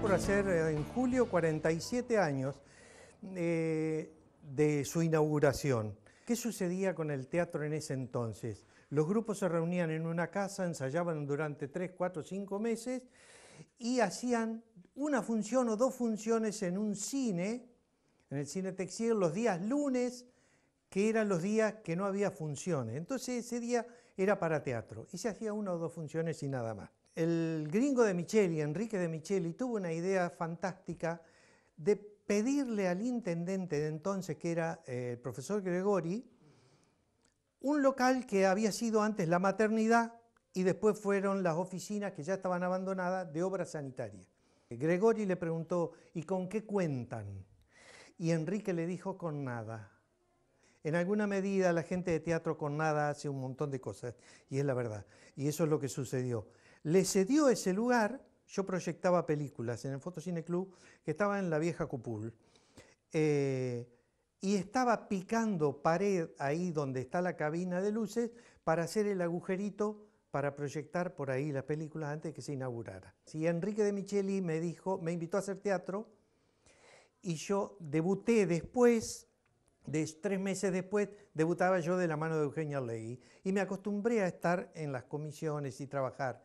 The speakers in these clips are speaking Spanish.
por hacer eh, en julio 47 años eh, de su inauguración. ¿Qué sucedía con el teatro en ese entonces? Los grupos se reunían en una casa, ensayaban durante 3, 4, 5 meses y hacían una función o dos funciones en un cine, en el cine Texier, los días lunes, que eran los días que no había funciones. Entonces ese día era para teatro y se hacía una o dos funciones y nada más. El gringo de Micheli, Enrique de Micheli, tuvo una idea fantástica de pedirle al intendente de entonces, que era eh, el profesor Gregori, un local que había sido antes la maternidad y después fueron las oficinas que ya estaban abandonadas de obra sanitaria. Gregori le preguntó, ¿y con qué cuentan? Y Enrique le dijo, con nada. En alguna medida la gente de teatro con nada hace un montón de cosas, y es la verdad. Y eso es lo que sucedió le cedió ese lugar, yo proyectaba películas en el Fotocine Club que estaba en la vieja Cupul, eh, y estaba picando pared ahí donde está la cabina de luces para hacer el agujerito para proyectar por ahí las películas antes de que se inaugurara. Si Enrique de Micheli me dijo, me invitó a hacer teatro y yo debuté después, de, tres meses después, debutaba yo de la mano de Eugenia Ley y me acostumbré a estar en las comisiones y trabajar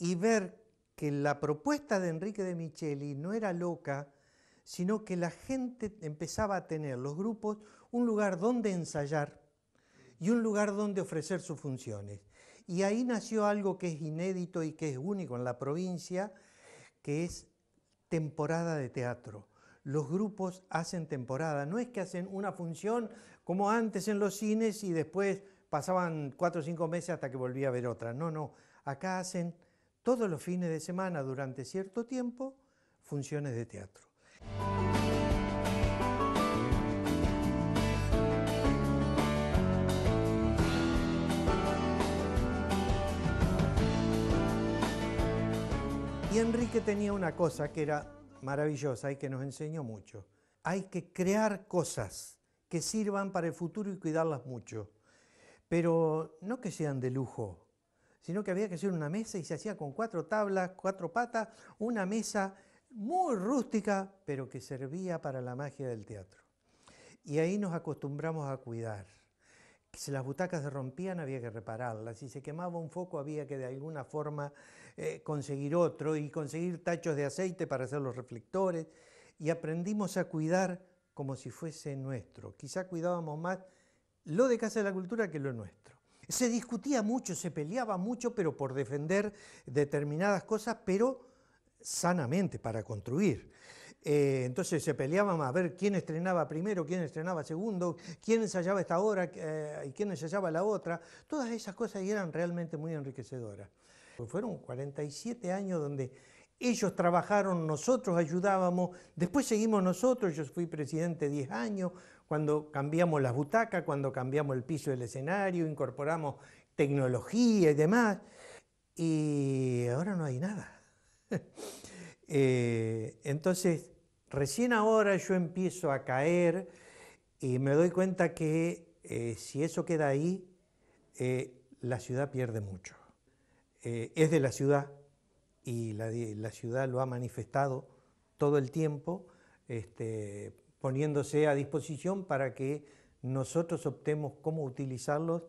y ver que la propuesta de Enrique de Micheli no era loca, sino que la gente empezaba a tener, los grupos, un lugar donde ensayar y un lugar donde ofrecer sus funciones. Y ahí nació algo que es inédito y que es único en la provincia, que es temporada de teatro. Los grupos hacen temporada, no es que hacen una función como antes en los cines y después pasaban cuatro o cinco meses hasta que volvía a ver otra. No, no, acá hacen todos los fines de semana durante cierto tiempo funciones de teatro. Y Enrique tenía una cosa que era maravillosa y que nos enseñó mucho. Hay que crear cosas que sirvan para el futuro y cuidarlas mucho, pero no que sean de lujo, sino que había que hacer una mesa y se hacía con cuatro tablas, cuatro patas, una mesa muy rústica, pero que servía para la magia del teatro. Y ahí nos acostumbramos a cuidar. Si las butacas se rompían había que repararlas, si se quemaba un foco había que de alguna forma eh, conseguir otro y conseguir tachos de aceite para hacer los reflectores. Y aprendimos a cuidar como si fuese nuestro. Quizá cuidábamos más lo de Casa de la Cultura que lo nuestro. Se discutía mucho, se peleaba mucho, pero por defender determinadas cosas, pero sanamente, para construir. Eh, entonces se peleaban a ver quién estrenaba primero, quién estrenaba segundo, quién ensayaba esta obra eh, y quién ensayaba la otra. Todas esas cosas eran realmente muy enriquecedoras. Fueron 47 años donde ellos trabajaron, nosotros ayudábamos, después seguimos nosotros, yo fui presidente 10 años, cuando cambiamos las butacas, cuando cambiamos el piso del escenario, incorporamos tecnología y demás, y ahora no hay nada. Eh, entonces, recién ahora yo empiezo a caer y me doy cuenta que eh, si eso queda ahí, eh, la ciudad pierde mucho. es de la ciudad y la, ciudad lo ha manifestado todo el tiempo. Este, poniéndose a disposición para que nosotros optemos cómo utilizarlos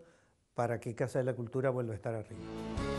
para que Casa de la Cultura vuelva a estar arriba.